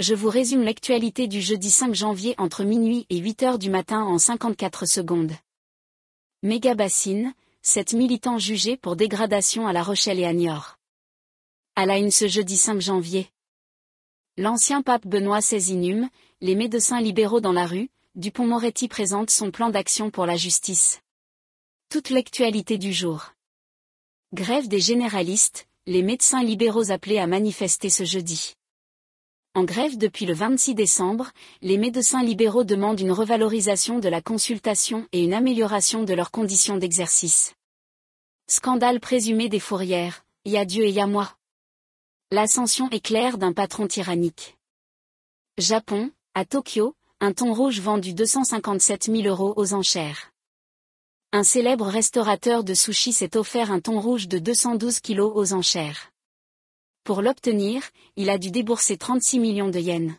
Je vous résume l'actualité du jeudi 5 janvier entre minuit et 8 heures du matin en 54 secondes. Méga bassine, sept militants jugés pour dégradation à La Rochelle et à Niort. À la une ce jeudi 5 janvier. L'ancien pape Benoît XVI inhum, les médecins libéraux dans la rue, Dupont-Moretti présente son plan d'action pour la justice. Toute l'actualité du jour. Grève des généralistes, les médecins libéraux appelés à manifester ce jeudi. En grève depuis le 26 décembre, les médecins libéraux demandent une revalorisation de la consultation et une amélioration de leurs conditions d'exercice. Scandale présumé des fourrières, y a Dieu et y a moi. L'ascension claire d'un patron tyrannique. Japon, à Tokyo, un thon rouge vendu 257 000 euros aux enchères. Un célèbre restaurateur de sushi s'est offert un thon rouge de 212 kg aux enchères. Pour l'obtenir, il a dû débourser 36 millions de yens.